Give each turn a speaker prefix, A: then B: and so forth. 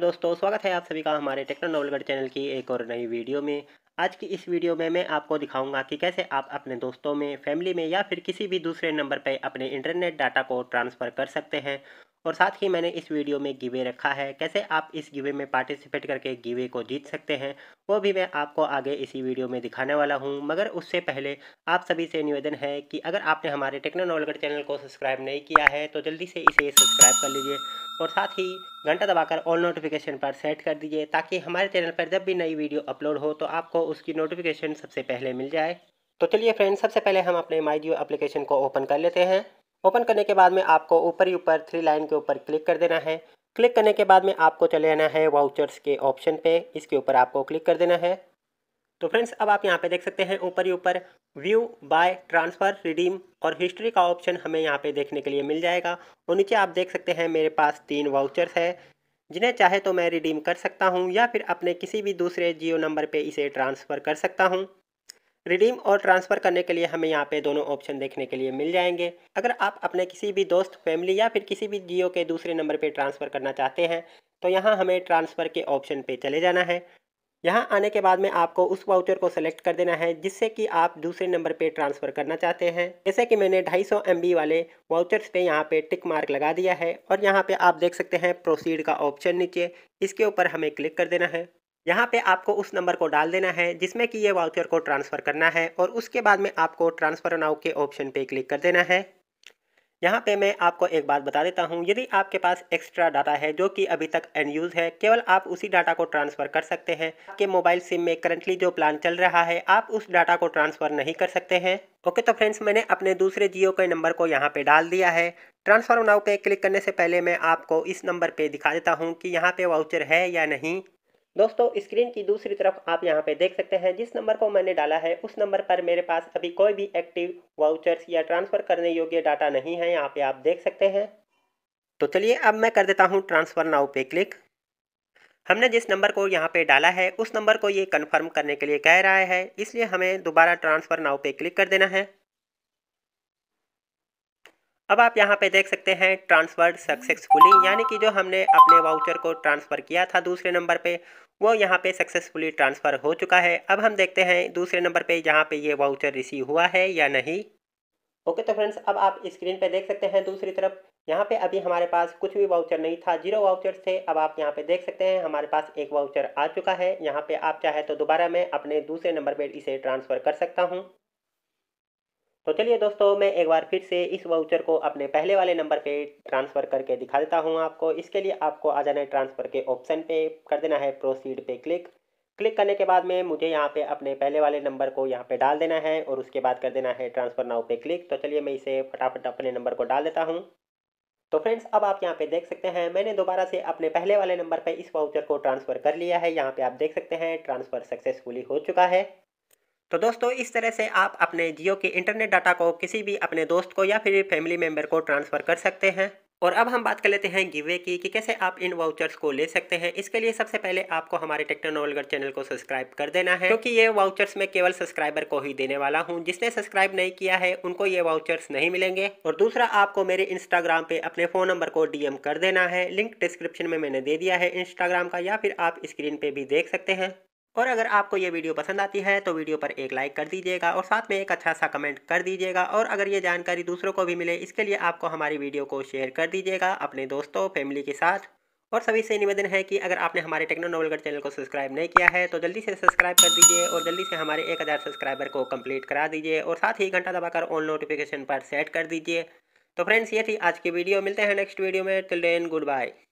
A: नमस्कार दोस्तों स्वागत है आप सभी का हमारे टेक्नो नॉवलगढ़ चैनल की एक और नई वीडियो में आज की इस वीडियो में मैं आपको दिखाऊंगा कि कैसे आप अपने दोस्तों में फैमिली में या फिर किसी भी दूसरे नंबर पर अपने इंटरनेट डाटा को ट्रांसफ़र कर सकते हैं और साथ ही मैंने इस वीडियो में गिवे रखा है कैसे आप इस गिवे में पार्टिसिपेट करके गिवे को जीत सकते हैं वो भी मैं आपको आगे इसी वीडियो में दिखाने वाला हूँ मगर उससे पहले आप सभी से निवेदन है कि अगर आपने हमारे टेक्नो नॉलगढ़ चैनल को सब्सक्राइब नहीं किया है तो जल्दी से इसे सब्सक्राइब कर लीजिए और साथ ही घंटा दबाकर ऑल नोटिफिकेशन पर सेट कर दीजिए ताकि हमारे चैनल पर जब भी नई वीडियो अपलोड हो तो आपको उसकी नोटिफिकेशन सबसे पहले मिल जाए तो चलिए फ्रेंड्स सबसे पहले हम अपने माई जियो एप्लीकेशन को ओपन कर लेते हैं ओपन करने के बाद में आपको ऊपर ही ऊपर थ्री लाइन के ऊपर क्लिक कर देना है क्लिक करने के बाद में आपको चले आना है वाउचर्स के ऑप्शन पे इसके ऊपर आपको क्लिक कर देना है तो फ्रेंड्स अब आप यहाँ पे देख सकते हैं ऊपर ही ऊपर व्यू बाय ट्रांसफ़र रिडीम और हिस्ट्री का ऑप्शन हमें यहाँ पे देखने के लिए मिल जाएगा और नीचे आप देख सकते हैं मेरे पास तीन वाउचर्स है जिन्हें चाहे तो मैं रिडीम कर सकता हूँ या फिर अपने किसी भी दूसरे जियो नंबर पर इसे ट्रांसफ़र कर सकता हूँ रिडीम और ट्रांसफ़र करने के लिए हमें यहाँ पे दोनों ऑप्शन देखने के लिए मिल जाएंगे अगर आप अपने किसी भी दोस्त फैमिली या फिर किसी भी जियो के दूसरे नंबर पे ट्रांसफ़र करना चाहते हैं तो यहाँ हमें ट्रांसफ़र के ऑप्शन पे चले जाना है यहाँ आने के बाद में आपको उस वाउचर को सेलेक्ट कर देना है जिससे कि आप दूसरे नंबर पर ट्रांसफ़र करना चाहते हैं जैसे कि मैंने ढाई सौ वाले वाउचर्स पर यहाँ पर टिक मार्क लगा दिया है और यहाँ पर आप देख सकते हैं प्रोसीड का ऑप्शन नीचे इसके ऊपर हमें क्लिक कर देना है यहाँ पे आपको उस नंबर को डाल देना है जिसमें कि ये वाउचर को ट्रांसफ़र करना है और उसके बाद में आपको ट्रांसफ़र नाउ के ऑप्शन पे क्लिक कर देना है यहाँ पे मैं आपको एक बात बता देता हूँ यदि आपके पास एक्स्ट्रा डाटा है जो कि अभी तक अनयूज़ है केवल आप उसी डाटा को ट्रांसफ़र कर सकते हैं आपके मोबाइल सिम में करंटली जो प्लान चल रहा है आप उस डाटा को ट्रांसफ़र नहीं कर सकते हैं ओके तो फ्रेंड्स मैंने अपने दूसरे जियो के नंबर को यहाँ पे डाल दिया है ट्रांसफ़र नाउ पे क्लिक करने से पहले मैं आपको इस नंबर पर दिखा देता हूँ कि यहाँ पर वाउचर है या नहीं दोस्तों स्क्रीन की दूसरी तरफ आप यहाँ पे देख सकते हैं जिस नंबर को मैंने डाला है उस नंबर पर मेरे पास अभी कोई भी एक्टिव वाउचर्स या ट्रांसफ़र करने योग्य डाटा नहीं है यहाँ पे आप देख सकते हैं तो चलिए अब मैं कर देता हूँ ट्रांसफ़र नाउ पे क्लिक हमने जिस नंबर को यहाँ पे डाला है उस नंबर को ये कन्फर्म करने के लिए कह रहा है इसलिए हमें दोबारा ट्रांसफ़र नाउ पे क्लिक कर देना है अब आप यहाँ पे देख सकते हैं ट्रांसफ़र सक्सेसफुली यानी कि जो हमने अपने वाउचर को ट्रांसफ़र किया था दूसरे नंबर पे वो यहाँ पे सक्सेसफुली ट्रांसफ़र हो चुका है अब हम देखते हैं दूसरे नंबर पे यहाँ पे ये वाउचर रिसीव हुआ है या नहीं ओके तो फ्रेंड्स अब आप स्क्रीन पे देख सकते हैं दूसरी तरफ यहाँ पे अभी हमारे पास कुछ भी वाउचर नहीं था जीरो वाउचर थे अब आप यहाँ पे देख सकते हैं हमारे पास एक वाउचर आ चुका है यहाँ पे आप चाहे तो दोबारा मैं अपने दूसरे नंबर पर इसे ट्रांसफ़र कर सकता हूँ तो चलिए दोस्तों मैं एक बार फिर से इस वाउचर को अपने पहले वाले नंबर पे ट्रांसफ़र करके दिखा देता हूँ आपको इसके लिए आपको आ जाना है ट्रांसफ़र के ऑप्शन पे कर देना है प्रोसीड पे क्लिक क्लिक करने के बाद में मुझे यहाँ पे अपने पहले वाले नंबर को यहाँ पे डाल देना है और उसके बाद कर देना है ट्रांसफ़र नाव पे क्लिक तो चलिए मैं इसे फटाफट अपने नंबर को डाल देता हूँ तो फ्रेंड्स अब आप यहाँ पे देख सकते हैं मैंने दोबारा से अपने पहले वाले नंबर पे इस वाउचर को ट्रांसफ़र कर लिया है यहाँ पे आप देख सकते हैं ट्रांसफ़र सक्सेसफुली हो चुका है तो दोस्तों इस तरह से आप अपने जियो के इंटरनेट डाटा को किसी भी अपने दोस्त को या फिर फैमिली मेम्बर को ट्रांसफ़र कर सकते हैं और अब हम बात कर लेते हैं गिवे की कि कैसे आप इन वाउचर्स को ले सकते हैं इसके लिए सबसे पहले आपको हमारे टेक्नो नोवलगर चैनल को सब्सक्राइब कर देना है क्योंकि ये वाउचर्स मैं केवल सब्सक्राइबर को ही देने वाला हूँ जिसने सब्सक्राइब नहीं किया है उनको ये वाउचर्स नहीं मिलेंगे और दूसरा आपको मेरे इंस्टाग्राम पे अपने फोन नंबर को डीएम कर देना है लिंक डिस्क्रिप्शन में मैंने दे दिया है इंस्टाग्राम का या फिर आप स्क्रीन पे भी देख सकते हैं और अगर आपको ये वीडियो पसंद आती है तो वीडियो पर एक लाइक कर दीजिएगा और साथ में एक अच्छा सा कमेंट कर दीजिएगा और अगर ये जानकारी दूसरों को भी मिले इसके लिए आपको हमारी वीडियो को शेयर कर दीजिएगा अपने दोस्तों फैमिली के साथ और सभी से निवेदन है कि अगर आपने हमारे टेक्नो नोवलगढ़ चैनल को सब्सक्राइब नहीं किया है तो जल्दी से सब्सक्राइब कर दीजिए और जल्दी से हमारे एक सब्सक्राइबर को कम्प्लीट करा दीजिए और साथ ही घंटा दबाकर ऑन नोटिफिकेशन पर सेट कर दीजिए तो फ्रेंड्स ये थी आज की वीडियो मिलते हैं नेक्स्ट वीडियो में टिल डेन गुड बाय